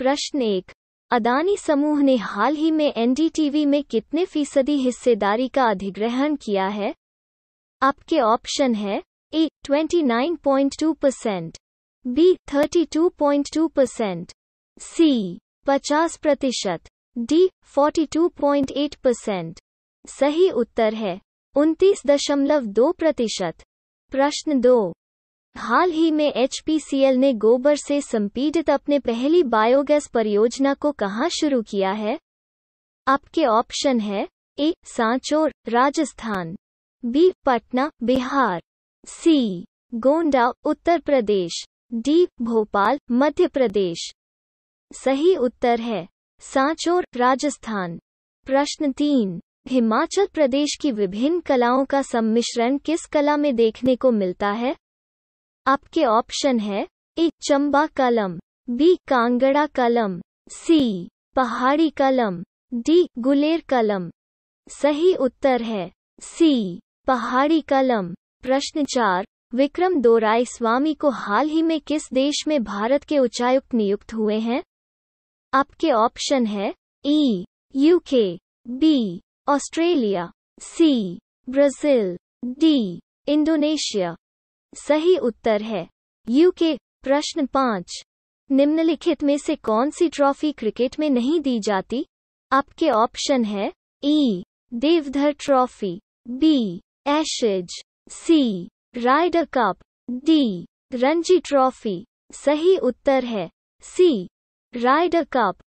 प्रश्न एक अदानी समूह ने हाल ही में एनडीटीवी में कितने फीसदी हिस्सेदारी का अधिग्रहण किया है आपके ऑप्शन है A 29.2 percent B 32.2 percent C 50 प्रतिशत डी 42.8 परसेंट सही उत्तर है 29.2 प्रतिशत प्रश्न दो हाल ही में एचपीसीएल ने गोबर से संपीड़ित अपने पहली बायोगैस परियोजना को कहाँ शुरू किया है आपके ऑप्शन है A Sanchore Rajasthan B Patna Bihar C Gonda Uttar Pradesh D Bhopal Madhya Pradesh सही उत्तर है सांचोर राजस्थान प्रश्न तीन हिमाचल प्रदेश की विभिन्न कलाओं का सम्मिश्रण किस कला में देखने को मिलता है आपके ऑप्शन है ए चंबा कलम बी कांगड़ा कलम सी पहाड़ी कलम डी गुलेर कलम सही उत्तर है सी पहाड़ी कलम प्रश्न चार विक्रम दोराय स्वामी को हाल ही में किस देश में भारत के उच्चायुक्त नियुक्त हुए हैं आपके ऑप्शन है E UK B Australia C Brazil D Indonesia सही उत्तर है यूके प्रश्न पांच निम्नलिखित में से कौन सी ट्रॉफी क्रिकेट में नहीं दी जाती आपके ऑप्शन है E e, Deodhar trophy B Ashes C Ryder cup D Ranji trophy सही उत्तर है सी राइडर कप